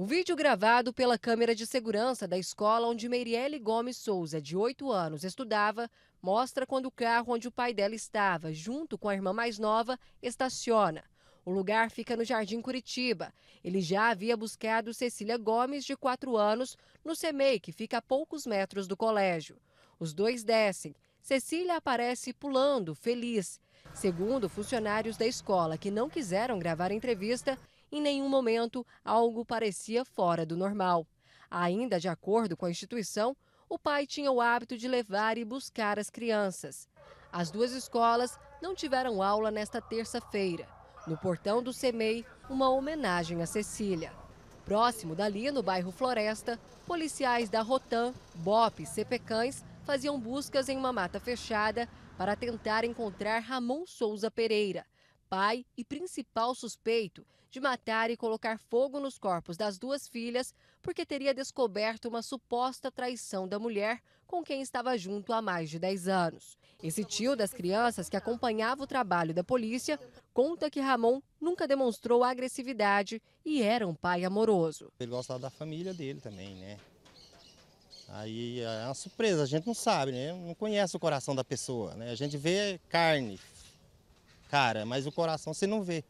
O vídeo gravado pela câmera de segurança da escola onde Meirelle Gomes Souza, de 8 anos, estudava, mostra quando o carro onde o pai dela estava, junto com a irmã mais nova, estaciona. O lugar fica no Jardim Curitiba. Ele já havia buscado Cecília Gomes, de 4 anos, no CEMEI, que fica a poucos metros do colégio. Os dois descem. Cecília aparece pulando, feliz. Segundo funcionários da escola que não quiseram gravar a entrevista, em nenhum momento algo parecia fora do normal. Ainda de acordo com a instituição, o pai tinha o hábito de levar e buscar as crianças. As duas escolas não tiveram aula nesta terça-feira. No portão do CEMEI, uma homenagem a Cecília. Próximo dali, no bairro Floresta, policiais da Rotan, BOP e CPCãs faziam buscas em uma mata fechada para tentar encontrar Ramon Souza Pereira, pai e principal suspeito de matar e colocar fogo nos corpos das duas filhas, porque teria descoberto uma suposta traição da mulher com quem estava junto há mais de 10 anos. Esse tio das crianças, que acompanhava o trabalho da polícia, conta que Ramon nunca demonstrou agressividade e era um pai amoroso. Ele gostava da família dele também, né? Aí é uma surpresa, a gente não sabe, né? Não conhece o coração da pessoa, né? A gente vê carne, cara, mas o coração você não vê.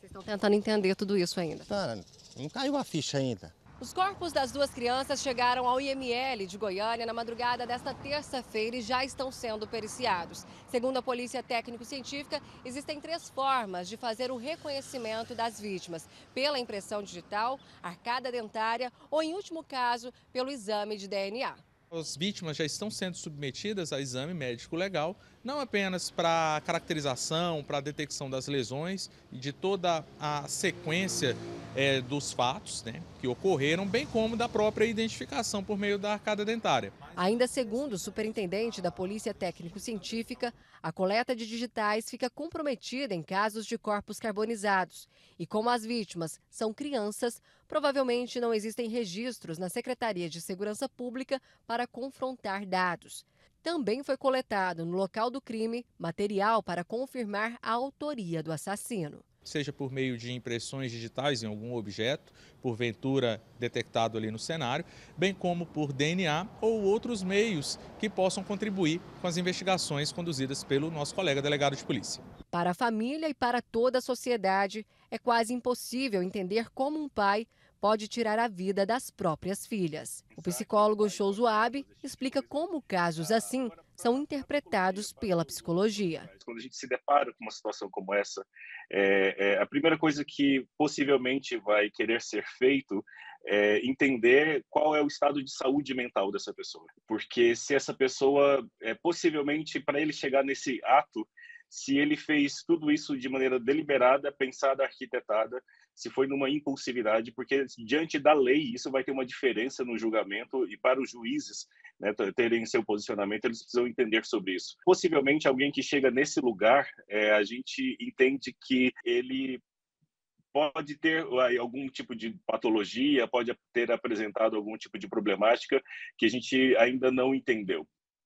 Vocês estão tentando entender tudo isso ainda? Tá, não caiu a ficha ainda. Os corpos das duas crianças chegaram ao IML de Goiânia na madrugada desta terça-feira e já estão sendo periciados. Segundo a Polícia Técnico-Científica, existem três formas de fazer o reconhecimento das vítimas: pela impressão digital, arcada dentária ou, em último caso, pelo exame de DNA. As vítimas já estão sendo submetidas a exame médico legal, não apenas para caracterização, para detecção das lesões e de toda a sequência é, dos fatos né, que ocorreram, bem como da própria identificação por meio da arcada dentária. Ainda segundo o superintendente da Polícia Técnico-Científica, a coleta de digitais fica comprometida em casos de corpos carbonizados. E como as vítimas são crianças, Provavelmente não existem registros na Secretaria de Segurança Pública para confrontar dados. Também foi coletado no local do crime material para confirmar a autoria do assassino seja por meio de impressões digitais em algum objeto, porventura detectado ali no cenário, bem como por DNA ou outros meios que possam contribuir com as investigações conduzidas pelo nosso colega delegado de polícia. Para a família e para toda a sociedade, é quase impossível entender como um pai pode tirar a vida das próprias filhas. O psicólogo Show explica como casos assim são interpretados pela psicologia. Quando a gente se depara com uma situação como essa, é, é, a primeira coisa que possivelmente vai querer ser feito é entender qual é o estado de saúde mental dessa pessoa, porque se essa pessoa, é, possivelmente, para ele chegar nesse ato, se ele fez tudo isso de maneira deliberada, pensada, arquitetada, se foi numa impulsividade, porque diante da lei isso vai ter uma diferença no julgamento e para os juízes né, terem seu posicionamento, eles precisam entender sobre isso. Possivelmente alguém que chega nesse lugar, é, a gente entende que ele pode ter eh, algum tipo de patologia, pode ter apresentado algum tipo de problemática que a gente ainda não entendeu.